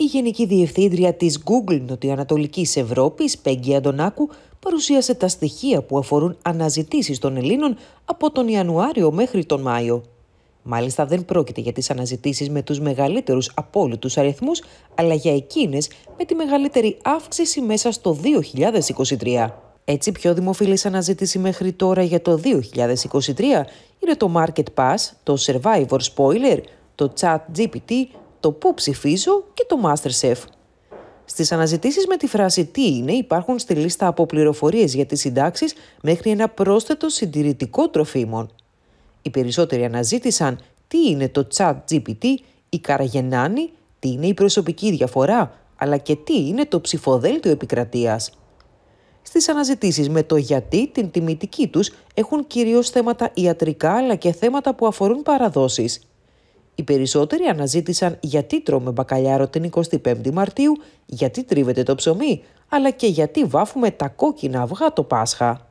Η Γενική Διευθύντρια της Google Νοτιοανατολικής Ευρώπης, Πέγγι Αντωνάκου, παρουσίασε τα στοιχεία που αφορούν αναζητήσεις των Ελλήνων από τον Ιανουάριο μέχρι τον Μάιο. Μάλιστα δεν πρόκειται για τις αναζητήσεις με τους μεγαλύτερους απόλυτους αριθμούς, αλλά για εκείνες με τη μεγαλύτερη αύξηση μέσα στο 2023. Έτσι, πιο δημοφιλής αναζήτηση μέχρι τώρα για το 2023 είναι το Market Pass, το Survivor Spoiler, το Chat GPT, το «Πού ψηφίζω» και το «Masterchef». Στις αναζητήσεις με τη φράση Τι είναι, υπάρχουν στη λίστα από πληροφορίες για τις συντάξεις μέχρι ένα πρόσθετο συντηρητικό τροφίμων. Οι περισσότεροι αναζήτησαν τι είναι το chat GPT, η καραγενάνη, τι είναι η προσωπική διαφορά, αλλά και τι είναι το ψηφοδέλτιο επικρατείας. Στις αναζητήσεις με το γιατί την τιμητική τους έχουν κυρίως θέματα ιατρικά αλλά και θέματα που αφορούν παραδόσεις. Οι περισσότεροι αναζήτησαν γιατί τρώμε μπακαλιάρο την 25η Μαρτίου, γιατί τρίβεται το ψωμί, αλλά και γιατί βάφουμε τα κόκκινα αυγά το Πάσχα.